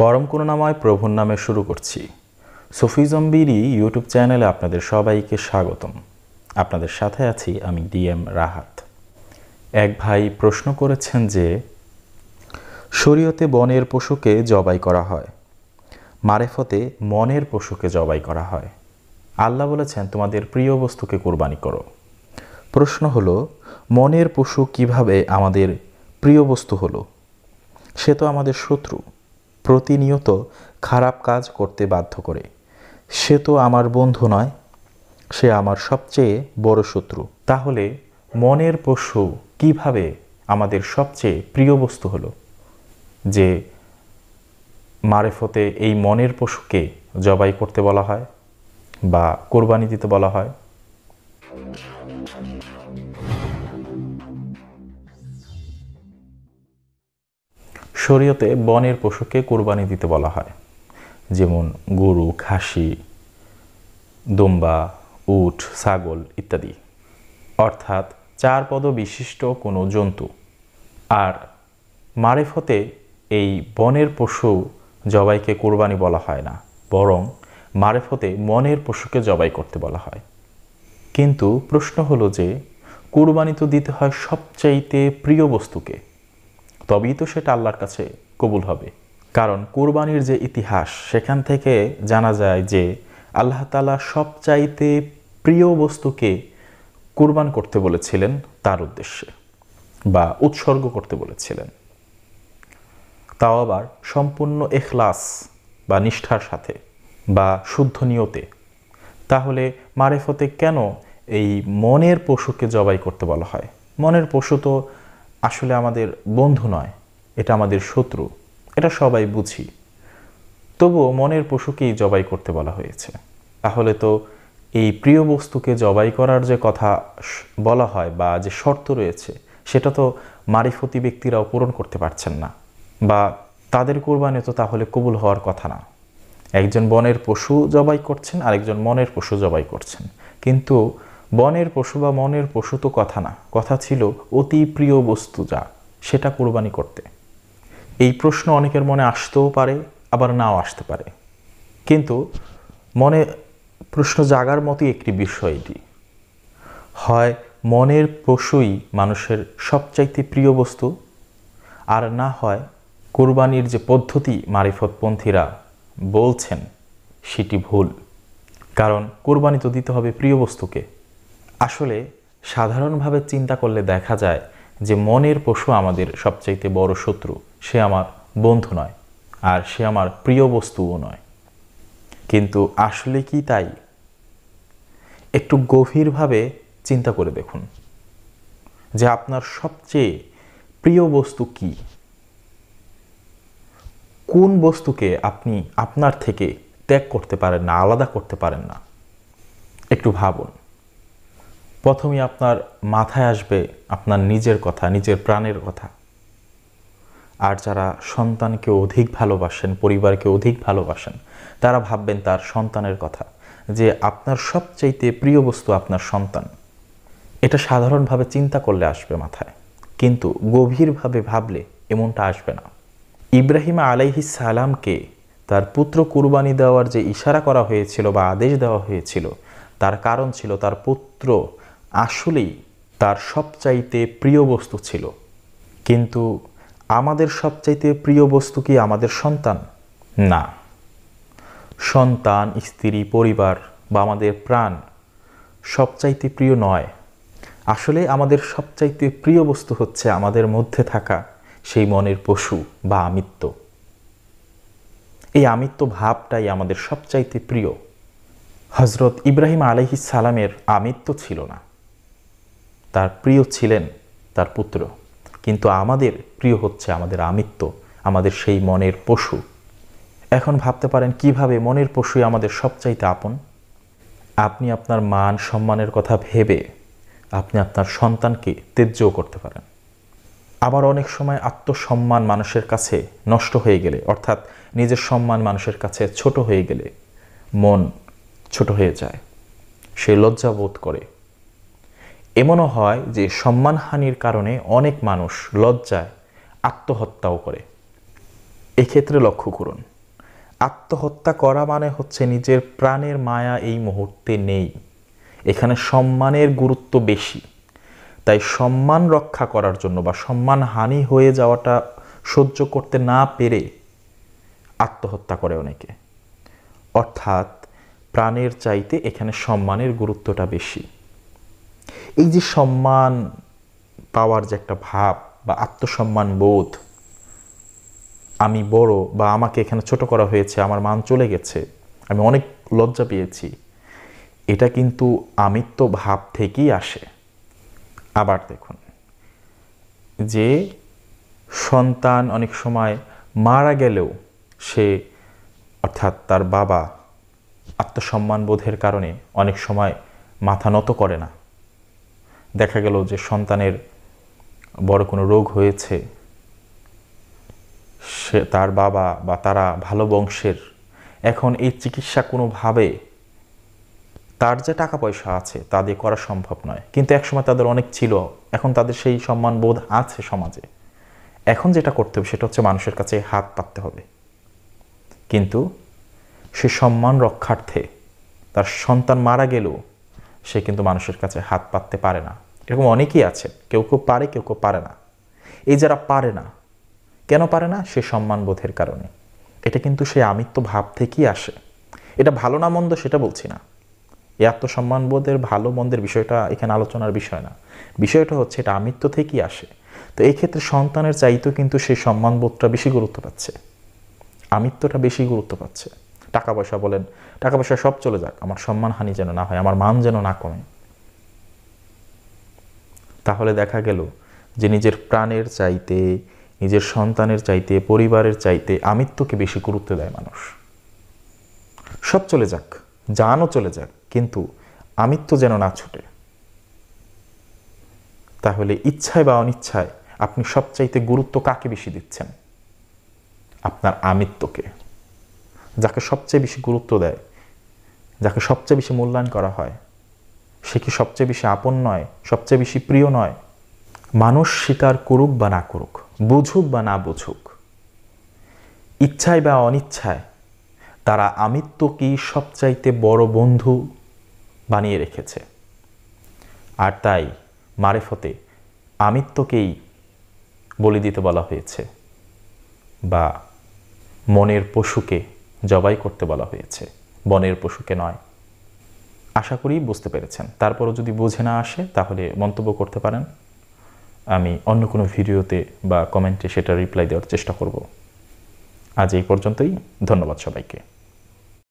পরম করুণাময় প্রভুর নামে শুরু করছি সুফিজম্বিরি ইউটিউব চ্যানেলে আপনাদের সবাইকে স্বাগতম আপনাদের সাথে আছি আমি ডিএম রাহাত এক ভাই প্রশ্ন করেছেন যে শরীয়তে বনের পশুকে জবাই করা হয় মারেফতে মনের পশুকে জবাই করা হয় আল্লাহ বলেছেন তোমাদের প্রিয় বস্তুকে কোরবানি করো প্রশ্ন হলো মনের পশু কিভাবে আমাদের প্রিয় বস্তু হলো সে তো আমাদের শত্রু প্রতিনিয়ত খারাপ কাজ করতে বাধ্য করে সে তো আমার বন্ধু নয় সে আমার সবচেয়ে বড় শত্রু তাহলে মনের পশু কিভাবে আমাদের সবচেয়ে প্রিয় বস্তু হলো যে মারেফতে এই মনের পশুকে জবাই করতে বলা হয় বা কোরবানি দিতে বলা হয় শরীয়তে বনের পশুকে কোরবানি দিতে বলা হয় যেমন গরু খাসি দুম্বা উট ছাগল ইত্যাদি অর্থাৎ চার পদ বিশিষ্ট কোনো জন্তু আর মারেফতে এই বনের পশু জবাইকে কোরবানি বলা হয় না বরং মারেফতে মনের পশুকে জবাই করতে বলা হয় কিন্তু প্রশ্ন হলো যে কোরবানি তো দিতে হয় সবচাইতে প্রিয় বস্তুকে তবেই তো সেটা আল্লাহর কাছে কবুল হবে কারণ কোরবানির যে ইতিহাস সেখান থেকে জানা যায় যে আল্লাহ তালা সবচাইতে প্রিয় বস্তুকে কোরবান করতে বলেছিলেন তার উদ্দেশ্যে বা উৎসর্গ করতে বলেছিলেন তাও আবার সম্পূর্ণ এখলাস বা নিষ্ঠার সাথে বা শুদ্ধ নিয়তে তাহলে মারেফতে কেন এই মনের পশুকে জবাই করতে বলা হয় মনের পশু তো আসলে আমাদের বন্ধু নয় এটা আমাদের শত্রু এটা সবাই বুঝি তবুও মনের পশুকেই জবাই করতে বলা হয়েছে তাহলে তো এই প্রিয় বস্তুকে জবাই করার যে কথা বলা হয় বা যে শর্ত রয়েছে সেটা তো মারিফতি ব্যক্তিরাও পূরণ করতে পারছেন না বা তাদের কোরবানি তো তাহলে কবুল হওয়ার কথা না একজন বনের পশু জবাই করছেন আরেকজন মনের পশু জবাই করছেন কিন্তু বনের পশু বা মনের পশু তো কথা না কথা ছিল অতি প্রিয় বস্তু যা সেটা কোরবানি করতে এই প্রশ্ন অনেকের মনে আসতেও পারে আবার নাও আসতে পারে কিন্তু মনে প্রশ্ন জাগার মতো একটি বিষয় এটি হয় মনের পশুই মানুষের সবচাইতে প্রিয় বস্তু আর না হয় কোরবানির যে পদ্ধতি মারিফতপন্থীরা বলছেন সেটি ভুল কারণ কোরবানি তো দিতে হবে প্রিয় বস্তুকে আসলে সাধারণভাবে চিন্তা করলে দেখা যায় যে মনের পশু আমাদের সবচাইতে বড় শত্রু সে আমার বন্ধু নয় আর সে আমার প্রিয় বস্তুও নয় কিন্তু আসলে কি তাই একটু গভীরভাবে চিন্তা করে দেখুন যে আপনার সবচেয়ে প্রিয় বস্তু কি কোন বস্তুকে আপনি আপনার থেকে ত্যাগ করতে পারেন না আলাদা করতে পারেন না একটু ভাবুন প্রথমে আপনার মাথায় আসবে আপনার নিজের কথা নিজের প্রাণের কথা আর যারা সন্তানকে অধিক ভালোবাসেন পরিবারকে অধিক ভালোবাসেন তারা ভাববেন তার সন্তানের কথা যে আপনার সবচাইতে প্রিয় বস্তু আপনার সন্তান এটা সাধারণভাবে চিন্তা করলে আসবে মাথায় কিন্তু গভীরভাবে ভাবলে এমনটা আসবে না ইব্রাহিমা আলাইহি সালামকে তার পুত্র কুরবানি দেওয়ার যে ইশারা করা হয়েছিল বা আদেশ দেওয়া হয়েছিল তার কারণ ছিল তার পুত্র আসলেই তার সবচাইতে প্রিয় বস্তু ছিল কিন্তু আমাদের সবচাইতে প্রিয় বস্তু কি আমাদের সন্তান না সন্তান স্ত্রী পরিবার বা আমাদের প্রাণ সবচাইতে প্রিয় নয় আসলে আমাদের সবচাইতে প্রিয় বস্তু হচ্ছে আমাদের মধ্যে থাকা সেই মনের পশু বা আমিত্ব এই আমিত্ব ভাবটাই আমাদের সবচাইতে প্রিয় হজরত ইব্রাহিম আলহিস সালামের আমিত্ব ছিল না তার প্রিয় ছিলেন তার পুত্র কিন্তু আমাদের প্রিয় হচ্ছে আমাদের আমিত্ব আমাদের সেই মনের পশু এখন ভাবতে পারেন কিভাবে মনের পশুই আমাদের সবচাইতে আপন আপনি আপনার মান সম্মানের কথা ভেবে আপনি আপনার সন্তানকে তেজ্যও করতে পারেন আবার অনেক সময় আত্মসম্মান মানুষের কাছে নষ্ট হয়ে গেলে অর্থাৎ নিজের সম্মান মানুষের কাছে ছোট হয়ে গেলে মন ছোট হয়ে যায় সে লজ্জা বোধ করে এমনও হয় যে সম্মানহানির কারণে অনেক মানুষ লজ্জায় আত্মহত্যাও করে এক্ষেত্রে লক্ষ্য করুন আত্মহত্যা করা মানে হচ্ছে নিজের প্রাণের মায়া এই মুহূর্তে নেই এখানে সম্মানের গুরুত্ব বেশি তাই সম্মান রক্ষা করার জন্য বা সম্মান হানি হয়ে যাওয়াটা সহ্য করতে না পেরে আত্মহত্যা করে অনেকে অর্থাৎ প্রাণের চাইতে এখানে সম্মানের গুরুত্বটা বেশি এই যে সম্মান পাওয়ার যে একটা ভাব বা আত্মসম্মান বোধ আমি বড় বা আমাকে এখানে ছোট করা হয়েছে আমার মান চলে গেছে আমি অনেক লজ্জা পেয়েছি এটা কিন্তু আমিত্ব ভাব থেকেই আসে আবার দেখুন যে সন্তান অনেক সময় মারা গেলেও সে অর্থাৎ তার বাবা আত্মসম্মান বোধের কারণে অনেক সময় মাথা নত করে না দেখা গেল যে সন্তানের বড় কোনো রোগ হয়েছে সে তার বাবা বা তারা ভালো বংশের এখন এই চিকিৎসা কোনোভাবে তার যে টাকা পয়সা আছে তা দিয়ে করা সম্ভব নয় কিন্তু একসময় তাদের অনেক ছিল এখন তাদের সেই সম্মান বোধ আছে সমাজে এখন যেটা করতে হবে সেটা হচ্ছে মানুষের কাছে হাত পাততে হবে কিন্তু সে সম্মান রক্ষার্থে তার সন্তান মারা গেলেও সে কিন্তু মানুষের কাছে হাত পাততে পারে না এরকম অনেকেই আছে কেউ কেউ পারে কেউ কেউ পারে না এই যারা পারে না কেন পারে না সে সম্মানবোধের কারণে এটা কিন্তু সে আমিত্ব ভাব থেকেই আসে এটা ভালো না মন্দ সেটা বলছি না এই আত্মসম্মানবোধের ভালো মন্দের বিষয়টা এখানে আলোচনার বিষয় না বিষয়টা হচ্ছে এটা আমিত্ব থেকেই আসে তো এই ক্ষেত্রে সন্তানের চাইতেও কিন্তু সেই সম্মানবোধটা বেশি গুরুত্ব পাচ্ছে আমিত্বটা বেশি গুরুত্ব পাচ্ছে টাকা পয়সা বলেন টাকা পয়সা সব চলে যাক আমার সম্মানহানি যেন না হয় আমার মান যেন না কমে তাহলে দেখা গেল যে নিজের প্রাণের চাইতে নিজের সন্তানের চাইতে পরিবারের চাইতে আমিত্বকে বেশি গুরুত্ব দেয় মানুষ সব চলে যাক জানও চলে যাক কিন্তু আমিত্ব যেন না ছুটে তাহলে ইচ্ছায় বা অনিচ্ছায় আপনি সবচাইতে গুরুত্ব কাকে বেশি দিচ্ছেন আপনার আমিত্বকে যাকে সবচেয়ে বেশি গুরুত্ব দেয় যাকে সবচেয়ে বেশি মূল্যায়ন করা হয় সে কি সবচেয়ে বেশি আপন নয় সবচেয়ে বেশি প্রিয় নয় মানুষ স্বীকার করুক বা না করুক বুঝুক বা না বুঝুক ইচ্ছায় বা অনিচ্ছায় তারা আমিত্ব কি সবচাইতে বড় বন্ধু বানিয়ে রেখেছে আর তাই মারেফতে আমিত্বকেই বলি দিতে বলা হয়েছে বা মনের পশুকে জবাই করতে বলা হয়েছে বনের পশুকে নয় আশা করি বুঝতে পেরেছেন তারপরও যদি বুঝে না আসে তাহলে মন্তব্য করতে পারেন আমি অন্য কোনো ভিডিওতে বা কমেন্টে সেটা রিপ্লাই দেওয়ার চেষ্টা করব আজ এই পর্যন্তই ধন্যবাদ সবাইকে